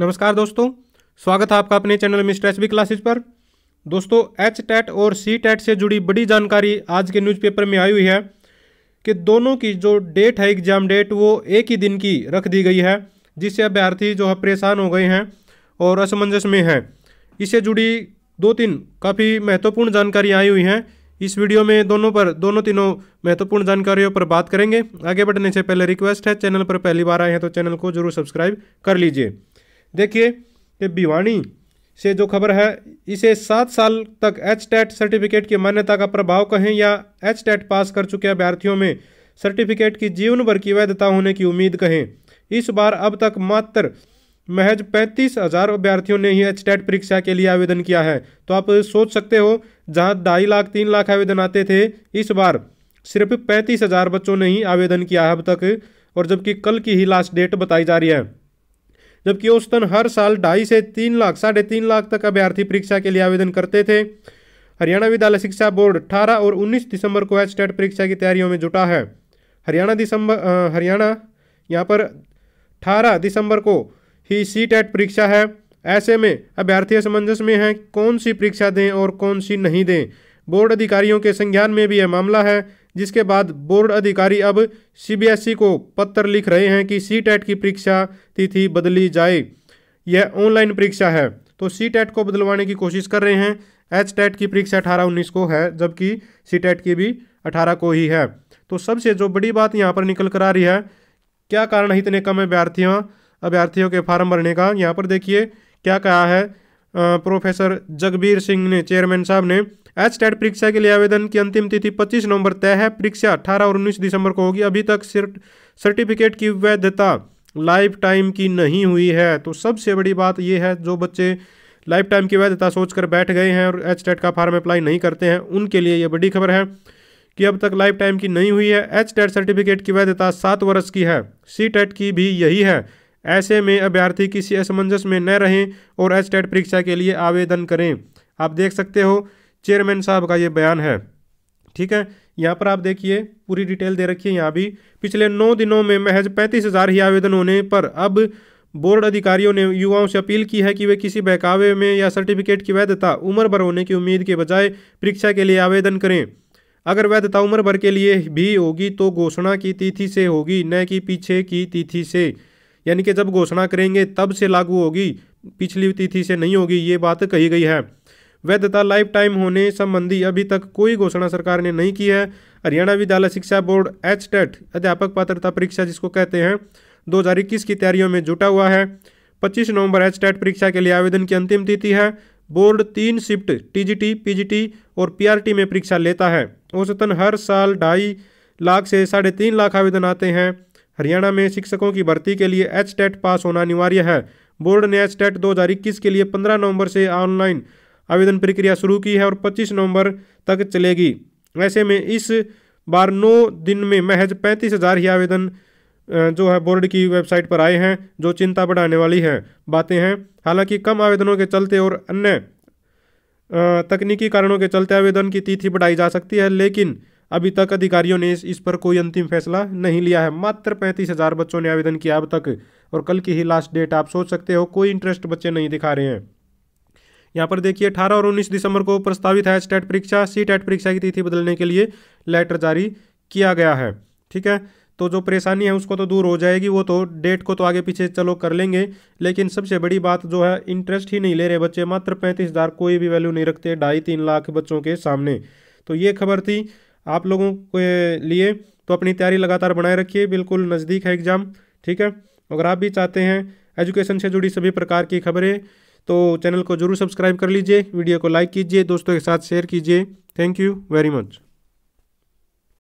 नमस्कार दोस्तों स्वागत है आपका अपने चैनल मिस्टर एच क्लासेज पर दोस्तों एच टैट और सी टैट से जुड़ी बड़ी जानकारी आज के न्यूज़पेपर में आई हुई है कि दोनों की जो डेट है एग्जाम डेट वो एक ही दिन की रख दी गई है जिससे अभ्यर्थी जो है परेशान हो गए हैं और असमंजस में हैं इससे जुड़ी दो तीन काफ़ी महत्वपूर्ण जानकारी आई हुई हैं इस वीडियो में दोनों पर दोनों तीनों महत्वपूर्ण जानकारियों पर बात करेंगे आगे बढ़ने से पहले रिक्वेस्ट है चैनल पर पहली बार आए हैं तो चैनल को जरूर सब्सक्राइब कर लीजिए देखिए कि भिवानी से जो खबर है इसे सात साल तक एच टैट सर्टिफिकेट की मान्यता का प्रभाव कहें या एच टैट पास कर चुके अभ्यर्थियों में सर्टिफिकेट की जीवन भर की वैधता होने की उम्मीद कहें इस बार अब तक मात्र महज पैंतीस हजार अभ्यर्थियों ने ही एच टैट परीक्षा के लिए आवेदन किया है तो आप सोच सकते हो जहां ढाई लाख तीन लाख आवेदन आते थे इस बार सिर्फ पैंतीस हजार बच्चों ने ही आवेदन किया है अब तक और जबकि कल की ही लास्ट डेट बताई जा रही है जबकि औसतन हर साल ढाई से तीन लाख साढ़े तीन लाख तक अभ्यर्थी परीक्षा के लिए आवेदन करते थे हरियाणा विद्यालय शिक्षा बोर्ड 18 और 19 दिसंबर को एच टेट परीक्षा की तैयारियों में जुटा है हरियाणा दिसंबर हरियाणा यहाँ पर 18 दिसंबर को ही सी टेट परीक्षा है ऐसे में अभ्यर्थी असमंजस में हैं कौन सी परीक्षा दें और कौन सी नहीं दें बोर्ड अधिकारियों के संज्ञान में भी यह मामला है जिसके बाद बोर्ड अधिकारी अब सीबीएसई को पत्र लिख रहे हैं कि सी की परीक्षा तिथि बदली जाए यह ऑनलाइन परीक्षा है तो सी को बदलवाने की कोशिश कर रहे हैं एच की परीक्षा अठारह उन्नीस को है जबकि सी की भी अठारह को ही है तो सबसे जो बड़ी बात यहाँ पर निकल कर आ रही है क्या कारण है इतने कम अभ्यर्थियों अभ्यर्थियों के फार्म भरने का यहाँ पर देखिए क्या कहा है प्रोफेसर जगबीर सिंह ने चेयरमैन साहब ने एच टेट परीक्षा के लिए आवेदन की अंतिम तिथि 25 नवंबर तय है परीक्षा 18 और 19 दिसंबर को होगी अभी तक सर्टिफिकेट की वैधता लाइफ टाइम की नहीं हुई है तो सबसे बड़ी बात यह है जो बच्चे लाइफ टाइम की वैधता सोचकर बैठ गए हैं और एच टेट का फार्म अप्लाई नहीं करते हैं उनके लिए ये बड़ी खबर है कि अब तक लाइफ टाइम की नहीं हुई है एच टेट सर्टिफिकेट की वैधता सात वर्ष की है सी टेट e की भी यही है ऐसे में अभ्यर्थी किसी असमंजस में न रहें और एच टेट परीक्षा के लिए आवेदन करें आप देख सकते हो चेयरमैन साहब का ये बयान है ठीक है यहाँ पर आप देखिए पूरी डिटेल दे रखी है यहाँ भी पिछले नौ दिनों में महज पैंतीस हज़ार ही आवेदन होने पर अब बोर्ड अधिकारियों ने युवाओं से अपील की है कि वे किसी बहकावे में या सर्टिफिकेट की वैधता उम्र भर होने की उम्मीद के बजाय परीक्षा के लिए आवेदन करें अगर वैधता उम्र भर के लिए भी होगी तो घोषणा की तिथि से होगी न कि पीछे की तिथि से यानी कि जब घोषणा करेंगे तब से लागू होगी पिछली तिथि से नहीं होगी ये बात कही गई है वैधता लाइफ टाइम होने संबंधी अभी तक कोई घोषणा सरकार ने नहीं की है हरियाणा विद्यालय शिक्षा बोर्ड एच अध्यापक पात्रता परीक्षा जिसको कहते हैं दो की तैयारियों में जुटा हुआ है पच्चीस नवंबर एच परीक्षा के लिए आवेदन की अंतिम तिथि है बोर्ड तीन शिफ्ट टीजीटी, पीजीटी और पीआरटी में परीक्षा लेता है औसतन हर साल ढाई लाख से साढ़े तीन लाख आवेदन आते हैं हरियाणा में शिक्षकों की भर्ती के लिए एच पास होना अनिवार्य है बोर्ड ने एच टेट के लिए पंद्रह नवंबर से ऑनलाइन आवेदन प्रक्रिया शुरू की है और 25 नवंबर तक चलेगी ऐसे में इस बार नौ दिन में महज पैंतीस हज़ार ही आवेदन जो है बोर्ड की वेबसाइट पर आए हैं जो चिंता बढ़ाने वाली है बातें हैं हालांकि कम आवेदनों के चलते और अन्य तकनीकी कारणों के चलते आवेदन की तिथि बढ़ाई जा सकती है लेकिन अभी तक अधिकारियों ने इस पर कोई अंतिम फैसला नहीं लिया है मात्र पैंतीस हज़ार बच्चों ने आवेदन किया अब तक और कल की ही लास्ट डेट आप सोच सकते हो कोई इंटरेस्ट बच्चे नहीं दिखा रहे हैं यहाँ पर देखिए अठारह और उन्नीस दिसंबर को प्रस्तावित हैच टेट परीक्षा सी टेट परीक्षा की तिथि बदलने के लिए लेटर जारी किया गया है ठीक है तो जो परेशानी है उसको तो दूर हो जाएगी वो तो डेट को तो आगे पीछे चलो कर लेंगे लेकिन सबसे बड़ी बात जो है इंटरेस्ट ही नहीं ले रहे बच्चे मात्र पैंतीस हज़ार कोई भी वैल्यू नहीं रखते ढाई तीन लाख बच्चों के सामने तो ये खबर थी आप लोगों के लिए तो अपनी तैयारी लगातार बनाए रखिए बिल्कुल नज़दीक है एग्ज़ाम ठीक है अगर आप भी चाहते हैं एजुकेशन से जुड़ी सभी प्रकार की खबरें तो चैनल को जरूर सब्सक्राइब कर लीजिए वीडियो को लाइक कीजिए दोस्तों के साथ शेयर कीजिए थैंक यू वेरी मच